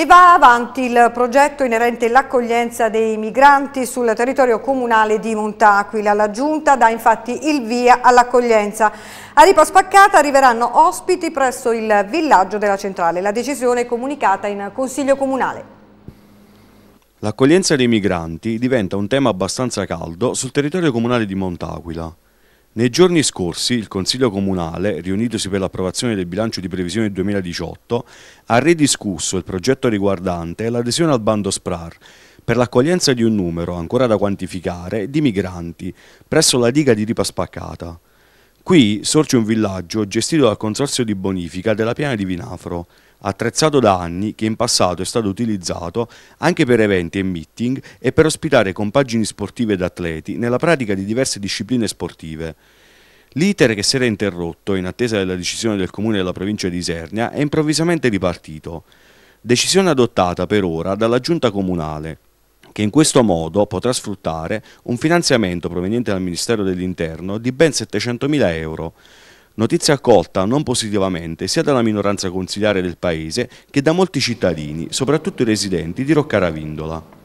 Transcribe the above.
E va avanti il progetto inerente all'accoglienza dei migranti sul territorio comunale di Montaquila. La Giunta dà infatti il via all'accoglienza. A Ripa Spaccata arriveranno ospiti presso il villaggio della centrale. La decisione è comunicata in Consiglio Comunale. L'accoglienza dei migranti diventa un tema abbastanza caldo sul territorio comunale di Montaquila. Nei giorni scorsi il Consiglio Comunale, riunitosi per l'approvazione del bilancio di previsione 2018, ha ridiscusso il progetto riguardante l'adesione al bando SPRAR per l'accoglienza di un numero, ancora da quantificare, di migranti presso la diga di Ripa Spaccata. Qui sorge un villaggio gestito dal Consorzio di Bonifica della Piana di Vinafro, attrezzato da anni che in passato è stato utilizzato anche per eventi e meeting e per ospitare compagini sportive ed atleti nella pratica di diverse discipline sportive. L'iter che si era interrotto in attesa della decisione del Comune della provincia di Isernia è improvvisamente ripartito, decisione adottata per ora dalla Giunta Comunale, che in questo modo potrà sfruttare un finanziamento proveniente dal Ministero dell'Interno di ben 700.000 euro, notizia accolta non positivamente sia dalla minoranza consigliare del Paese che da molti cittadini, soprattutto i residenti di Roccaravindola.